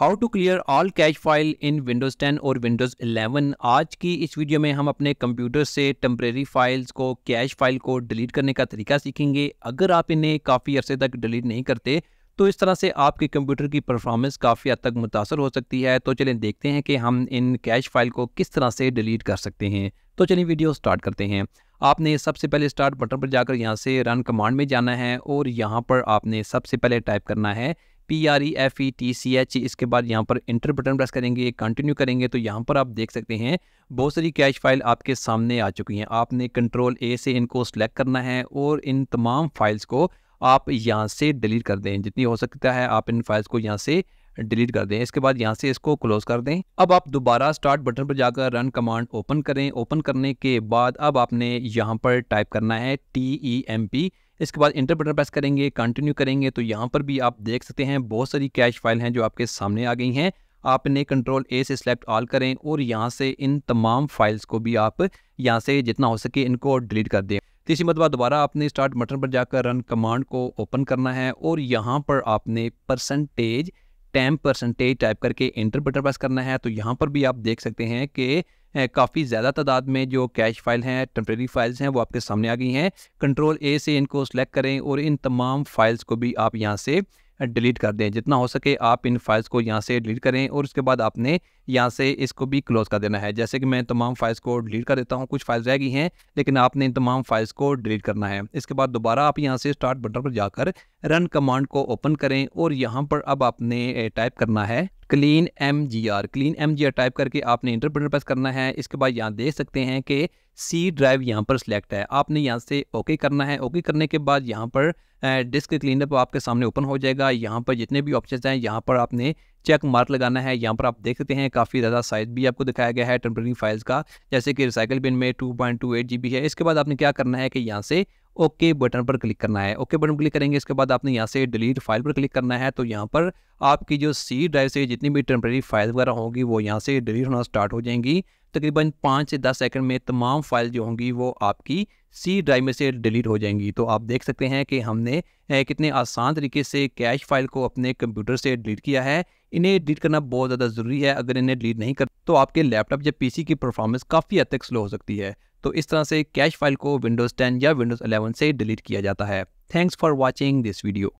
how to clear all cache file in Windows 10 और Windows 11 आज की इस वीडियो में हम अपने कंप्यूटर से टम्प्रेरी फाइल्स को कैश फाइल को डिलीट करने का तरीका सीखेंगे अगर आप इन्हें काफ़ी अरसे तक डिलीट नहीं करते तो इस तरह से आपके कंप्यूटर की परफॉर्मेंस काफ़ी हद तक मुतासर हो सकती है तो चलें देखते हैं कि हम इन कैश फाइल को किस तरह से डिलीट कर सकते हैं तो चलिए वीडियो स्टार्ट करते हैं आपने सबसे पहले स्टार्ट बटन पर जाकर यहाँ से रन कमांड में जाना है और यहाँ पर आपने सबसे पहले टाइप करना है P R E F E T C H इसके बाद यहाँ पर इंटर बटन प्रेस करेंगे कंटिन्यू करेंगे तो यहाँ पर आप देख सकते हैं बहुत सारी कैश फाइल आपके सामने आ चुकी हैं आपने कंट्रोल ए से इनको सेलेक्ट करना है और इन तमाम फाइल्स को आप यहाँ से डिलीट कर दें जितनी हो सकता है आप इन फाइल्स को यहाँ से डिलीट कर दें इसके बाद यहाँ से इसको क्लोज कर दें अब आप दोबारा स्टार्ट बटन पर जाकर रन कमांड ओपन करें ओपन करने के बाद अब आपने यहाँ पर टाइप करना है टी ई एम पी इसके बाद इंटर बटन प्रेस करेंगे कंटिन्यू करेंगे तो यहाँ पर भी आप देख सकते हैं बहुत सारी कैश फाइल हैं जो आपके सामने आ गई हैं आपने कंट्रोल ए से सिलेक्ट ऑल करें और यहाँ से इन तमाम फाइल्स को भी आप यहाँ से जितना हो सके इनको डिलीट कर दें तीसरी मरतबा दोबारा आपने स्टार्ट बटन पर जाकर रन कमांड को ओपन करना है और यहाँ पर आपने परसेंटेज टेन परसेंटेज टाइप करके इंटर बटन प्रेस करना है तो यहाँ पर भी आप देख सकते हैं कि काफ़ी ज़्यादा तादाद में जो कैश फाइल हैं टम्प्रेरी फाइल्स हैं वो आपके सामने आ गई हैं कंट्रोल ए से इनको सेलेक्ट करें और इन तमाम फाइल्स को भी आप यहाँ से डिलीट कर दें जितना हो सके आप इन फाइल्स को यहाँ से डिलीट करें और उसके बाद आपने यहाँ से इसको भी क्लोज़ कर देना है जैसे कि मैं तमाम फाइल्स को डिलीट कर देता हूँ कुछ फाइल्स रह गई हैं लेकिन आपने इन तमाम फाइल्स को डिलीट करना है इसके बाद दोबारा आप यहाँ से स्टार्ट बटन पर जाकर रन कमांड को ओपन करें और यहाँ पर अब आपने टाइप करना है clean M G R clean M G R type करके आपने इंटरप्रेटर प्रेस करना है इसके बाद यहाँ देख सकते हैं कि सी ड्राइव यहाँ पर सिलेक्ट है आपने यहाँ से ओके करना है ओके करने के बाद यहाँ पर डिस्क क्लीनअप आपके सामने ओपन हो जाएगा यहाँ पर जितने भी ऑप्शंस हैं यहाँ पर आपने चेक मार्क लगाना है यहाँ पर आप देख सकते हैं काफ़ी ज़्यादा साइज़ भी आपको दिखाया गया है टेम्प्रेरी फाइल्स का जैसे कि रिसाइकल बिन में two point two eight G B है इसके बाद आपने क्या करना है कि यहाँ से ओके बटन पर क्लिक करना है ओके बटन पर क्लिक करेंगे इसके बाद आपने यहाँ से डिलीट फाइल पर क्लिक करना है तो यहाँ पर आपकी जो सी ड्राइव से जितनी भी टेम्प्रेरी फाइल वगैरह होंगी वो यहाँ से डिलीट होना स्टार्ट हो जाएंगी तकरीबन पाँच से दस सेकंड में तमाम फाइल जो होंगी वो आपकी सी ड्राइव में से डिलीट हो जाएंगी तो आप देख सकते हैं कि हमने कितने आसान तरीके से कैश फाइल को अपने कंप्यूटर से डिलीट किया है इन्हें डिलीट करना बहुत ज़्यादा ज़रूरी है अगर इन्हें डिलीट नहीं कर तो आपके लैपटॉप या पीसी की परफॉर्मेंस काफ़ी हद तक स्लो हो सकती है तो इस तरह से कैश फाइल को विंडोज़ 10 या विंडोज़ 11 से डिलीट किया जाता है thanks for watching this video